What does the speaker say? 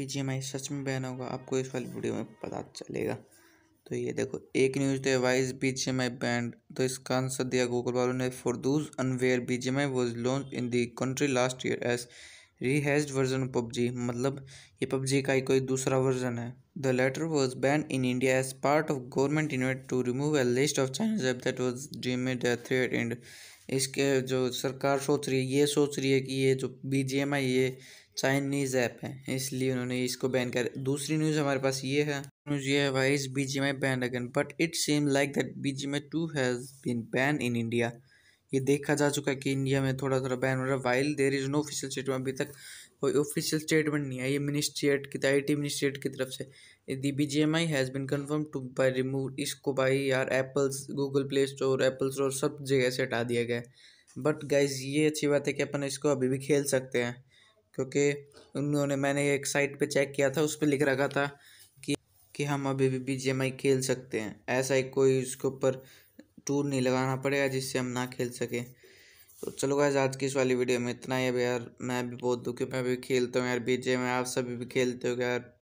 क्या आई सच में बैन होगा आपको इस वाली वीडियो में पता चलेगा तो ये देखो एक न्यूज थे why is B G M I banned तो इसका आंसर दिया गूगल वालों ने for those unaware I was launched in the country last year as rehashed version PUBG मतलब ये पबजी का ही कोई दूसरा वर्जन है The latter was banned in India as part of government effort to remove a list of Chinese app that was deemed a threat and इसके जो सरकार सोच रही है ये सोच रही है कि ये जो बी जी एम आई ये चाइनीज़ ऐप है इसलिए उन्होंने इसको बैन कर दूसरी न्यूज़ हमारे पास ये है न्यूज़ ये है why is B G M I ban again but it seem like that B G M I too has been ban in India ये देखा जा चुका है कि इंडिया में थोड़ा थोड़ा बैन हो रहा है while there is no official statement अभी तक कोई ऑफिशियल स्टेटमेंट नहीं है ये की आई टी मिनिस्ट्रिएट की तरफ से the B G M I has been confirmed to by remove इसको बाई यार Apple's Google Play Store Apple Store सब जगह से हटा दिया गया है बट गाइज ये अच्छी बात है कि अपन इसको अभी भी खेल सकते हैं क्योंकि उन्होंने मैंने एक साइट पर चेक किया था उस पर लिख रखा था कि कि हम अभी भी बी जी एम आई खेल सकते हैं ऐसा ही कोई उसके ऊपर टूर नहीं लगाना पड़ेगा जिससे हम ना खेल सकें तो चलो गाइज आज की इस वाली वीडियो में इतना ही है यार मैं भी बहुत दुखी मैं भी खेलता हूँ यार बीजे में आप सभी भी खेलते हो यार